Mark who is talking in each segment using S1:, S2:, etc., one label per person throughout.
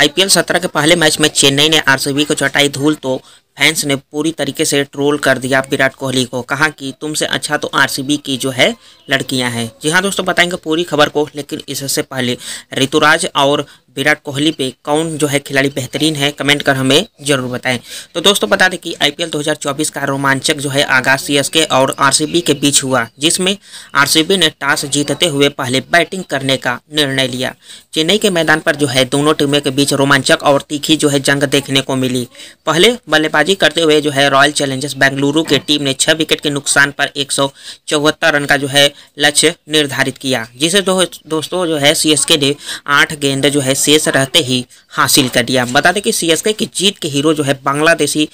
S1: IPL 17 के पहले match में चेन्नई ने आरसीबी को चटाई धूल तो फैंस ने पूरी तरीके से ट्रोल कर दिया विराट कोहली को कहा कि तुमसे अच्छा तो आरसीबी की जो है लड़कियां हैं जी हाँ दोस्तों बताएंगे पूरी खबर को लेकिन इससे पहले ऋतुराज और विराट कोहली पे कौन जो है खिलाड़ी बेहतरीन है कमेंट कर हमें जरूर बताएं तो दोस्तों बता दें कि आईपीएल 2024 का रोमांचक जो है आगाज सीएसके और आरसीबी के बीच हुआ जिसमें आरसीबी ने टॉस जीतते हुए पहले बैटिंग करने का निर्णय लिया चेन्नई के मैदान पर जो है दोनों टीमों के बीच रोमांचक और तीखी जो है जंग देखने को मिली पहले बल्लेबाजी करते हुए जो है रॉयल चैलेंजर्स बेंगलुरु की टीम ने छह विकेट के नुकसान पर एक रन का जो है लक्ष्य निर्धारित किया जिसे दोस्तों जो है सी ने आठ गेंद जो है शेष रहते ही हासिल कर दिया बता दें कि सीएसके की जीत के हीरो जो है बांग्लादेशी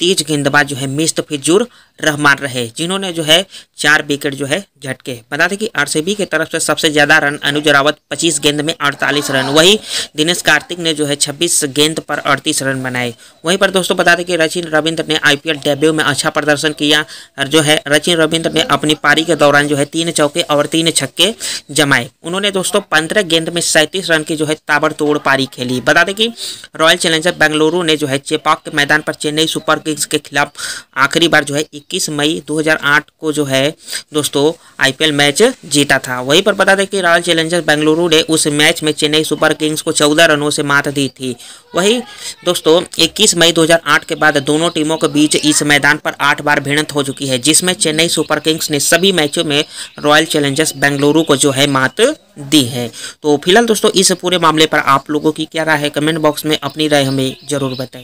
S1: तेज गेंदबाज जो है फिजुर रहमान रहे जिन्होंने जो है चार विकेट जो है झटके बता दें कि बी की तरफ से सबसे ज़्यादा रन अनुज रावत 25 गेंद में 48 रन वही दिनेश कार्तिक ने जो है 26 गेंद पर 38 रन बनाए वहीं पर दोस्तों बता दें कि रचिन रविंद्र ने आईपीएल डेब्यू में अच्छा प्रदर्शन किया और जो है रचिन रविंद्र ने अपनी पारी के दौरान जो है तीन चौके और तीन छक्के जमाए उन्होंने दोस्तों पंद्रह गेंद में सैंतीस रन की जो है ताबड़तोड़ पारी खेली बता दें कि रॉयल चैलेंजर बेंगलुरु ने जो है चेपॉक के मैदान पर चेन्नई सुपर किंग्स के खिलाफ आखिरी बार जो है 21 मई 2008 को जो है दोस्तों आईपीएल मैच जीता था वहीं पर बता दें कि रॉयल चैलेंजर्स बेंगलुरु ने उस मैच में चेन्नई सुपर किंग्स को चौदह रनों से मात दी थी वही दोस्तों इक्कीस मई 2008 के बाद दोनों टीमों के बीच इस मैदान पर आठ बार भिड़ंत हो चुकी है जिसमें चेन्नई सुपर किंग्स ने सभी मैचों में रॉयल चैलेंजर्स बेंगलुरु को जो है मात दी है तो फिलहाल दोस्तों इस पूरे मामले पर आप लोगों की क्या राय है कमेंट बॉक्स में अपनी राय हमें जरूर बताएं